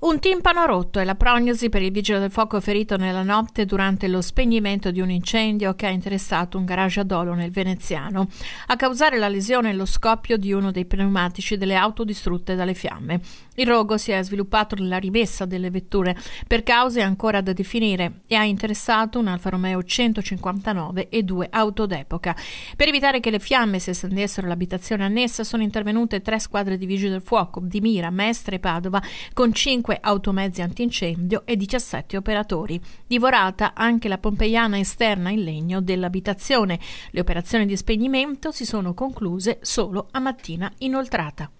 Un timpano rotto è la prognosi per il vigile del fuoco ferito nella notte durante lo spegnimento di un incendio che ha interessato un garage a Dolo nel veneziano. A causare la lesione e lo scoppio di uno dei pneumatici delle auto distrutte dalle fiamme. Il rogo si è sviluppato nella rimessa delle vetture per cause ancora da definire e ha interessato un Alfa Romeo 159 e due auto d'epoca. Per evitare che le fiamme si estendessero all'abitazione annessa sono intervenute tre squadre di vigili del fuoco di Mira, Mestre e Padova con cinque 5 automezzi antincendio e 17 operatori. Divorata anche la pompeiana esterna in legno dell'abitazione. Le operazioni di spegnimento si sono concluse solo a mattina inoltrata.